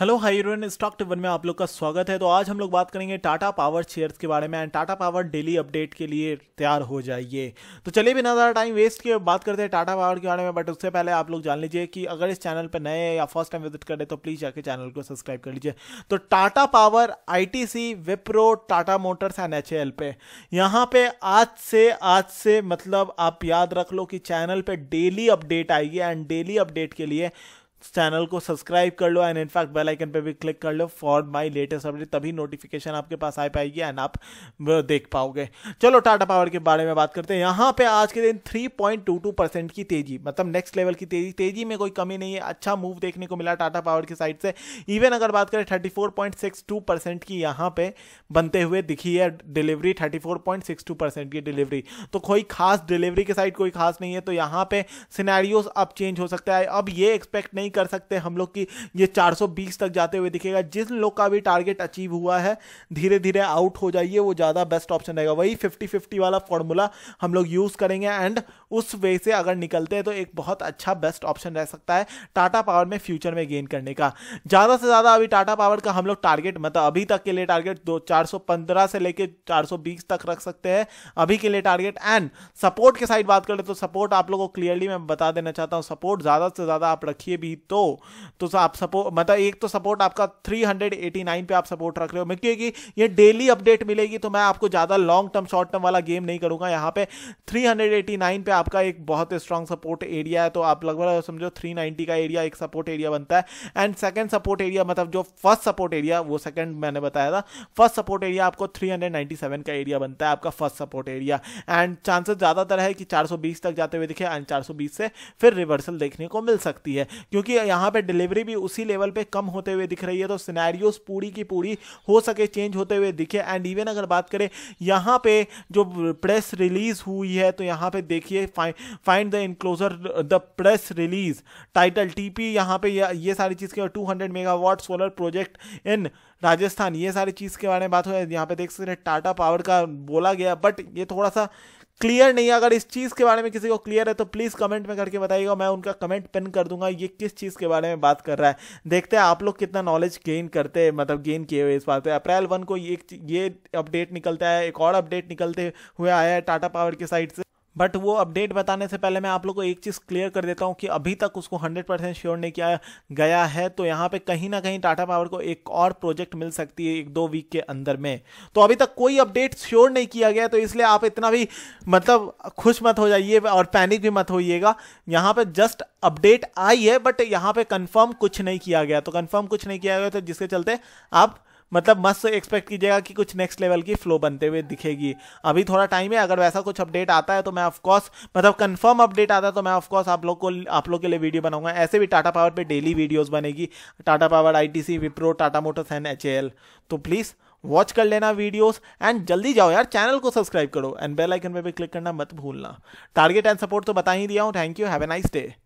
hello hi stock टिवन में आप लोग का स्वागत है तो आज हम लोग बात करेंगे टाटा पावर शेयर्स के बारे में and Tata Power daily update के लिए तैयार हो जाइए तो चलिए बिना ज़्यादा टाइम वेस्ट किए बात करते हैं टाटा पावर के बारे में बट उससे पहले आप लोग जान लीजिए कि अगर इस चैनल पर नए या फर्स्ट टाइम विजिट करें तो प्लीज़ जाकर चैनल को सब्सक्राइब कर लीजिए तो Tata Power I Wipro Tata Motors and H L पे यहाँ पे आज से आज से मतलब आप याद रख लो कि चैनल पर डेली अपडेट आएगी एंड डेली अपडेट के लिए चैनल को सब्सक्राइब कर लो एंड इनफैक्ट बेल आइकन पे भी क्लिक कर लो फॉर माय लेटेस्ट अपडेट तभी नोटिफिकेशन आपके पास आ पाएगी एंड आप देख पाओगे चलो टाटा पावर के बारे में बात करते हैं यहाँ पे आज के दिन 3.22 परसेंट की तेजी मतलब नेक्स्ट लेवल की तेजी तेजी में कोई कमी नहीं है अच्छा मूव देखने को मिला टाटा पावर की साइड से इवन अगर बात करें थर्टी परसेंट की यहाँ पे बनते हुए दिखी है डिलीवरी थर्टी परसेंट की डिलीवरी तो कोई खास डिलीवरी के साइड कोई खास नहीं है तो यहाँ पे सीनारियोज अब चेंज हो सकता है अब ये एक्सपेक्ट नहीं नहीं कर सकते हम लोग की ये 420 तक जाते हुए दिखेगा जिस लोग का भी टारगेट अचीव हुआ है धीरे धीरे आउट हो जाइए वो ज़्यादा बेस्ट ऑप्शन रहेगा वही फिफ्टी फिफ्टी वाला फॉर्मूला हम लोग यूज़ करेंगे एंड उस वे से अगर निकलते हैं तो एक बहुत अच्छा बेस्ट ऑप्शन रह सकता है टाटा पावर में फ्यूचर में गेन करने का ज़्यादा से ज़्यादा अभी टाटा पावर का हम लोग टारगेट मतलब अभी तक के लिए टारगेट दो चार से लेकर चार तक रख सकते हैं अभी के लिए टारगेट एंड सपोर्ट के साइड बात करें तो सपोर्ट आप लोगों को क्लियरली मैं बता देना चाहता हूँ सपोर्ट ज़्यादा से ज़्यादा आप रखिए भी तो तो आप सपोर्ट मतलब एक तो सपोर्ट आपका 389 पे आप सपोर्ट रख रहे हो मैं क्योंकि ये डेली अपडेट मिलेगी तो मैं आपको ज़्यादा लॉन्ग टर्म शॉर्ट टर्म वाला गेम नहीं करूँगा यहाँ पे 389 पे आपका एक बहुत स्ट्रांग सपोर्ट एरिया है तो आप लगभग समझो 390 का एरिया एक सपोर्ट एरिया बनता है एंड सेकेंड सपोर्ट एरिया मतलब जो फर्स्ट सपोर्ट एरिया वो सेकेंड मैंने बताया था फर्स्ट सपोर्ट एरिया आपको थ्री का एरिया बनता है आपका first support area and chances ज़्यादातर है कि 420 तक जाते हुए दिखे एंड 420 से फिर रिवर्सल देखने को मिल सकती है क्योंकि क्योंकि यहाँ पे डिलीवरी भी उसी लेवल पे कम होते हुए दिख रही है तो सिनेरियोस पूरी की पूरी हो सके चेंज होते हुए दिखे एंड इवन अगर बात करें यहाँ पे जो प्रेस रिलीज हुई है तो यहाँ पे देखिए find the enclosure the press release title TP यहाँ पे ये सारी चीज़ के hundred megawatt solar project in Rajasthan ये सारी चीज़ के बारे में बात हो यहाँ पे देख सकते हैं टाटा पावर का बोला गया बट ये थोड़ा सा क्लियर नहीं है अगर इस चीज़ के बारे में किसी को क्लियर है तो प्लीज़ कमेंट में करके बताइएगा मैं उनका कमेंट पिन कर दूंगा ये किस चीज़ के बारे में बात कर रहा है देखते हैं आप लोग कितना नॉलेज गेन करते हैं मतलब गेन किए हुए इस बात पे अप्रैल वन को ये ये अपडेट निकलता है एक और अपडेट निकलते हुए आया है टाटा पावर की साइड से बट वो अपडेट बताने से पहले मैं आप लोग को एक चीज़ क्लियर कर देता हूँ कि अभी तक उसको हंड्रेड परसेंट श्योर नहीं किया गया है तो यहाँ पे कहीं ना कहीं टाटा पावर को एक और प्रोजेक्ट मिल सकती है एक दो वीक के अंदर में तो अभी तक कोई अपडेट श्योर नहीं किया गया तो इसलिए आप इतना भी मतलब खुश मत हो जाइए और पैनिक भी मत होइएगा यहाँ पर जस्ट अपडेट आई है बट यहाँ पर कन्फर्म कुछ नहीं किया गया तो कन्फर्म कुछ नहीं किया गया तो जिसके चलते आप मतलब मस्त एक्सपेक्ट कीजिएगा कि कुछ नेक्स्ट लेवल की फ्लो बनते हुए दिखेगी अभी थोड़ा टाइम है अगर वैसा कुछ अपडेट आता है तो मैं ऑफकोर्स मतलब कंफर्म अपडेट आता है तो मैं ऑफकोर्स आप लोग को आप लोग के लिए वीडियो बनाऊंगा ऐसे भी टाटा पावर पे डेली वीडियोज़ बनेगी Tata Power C Wipro Tata Motors and H तो प्लीज़ वॉच कर लेना वीडियोस एंड जल्दी जाओ यार चैनल को सब्सक्राइब करो एंड बेल आइकन पे भी क्लिक करना मत भूलना टारगेट एंड सपोर्ट तो बता ही दिया हूँ thank you have a nice day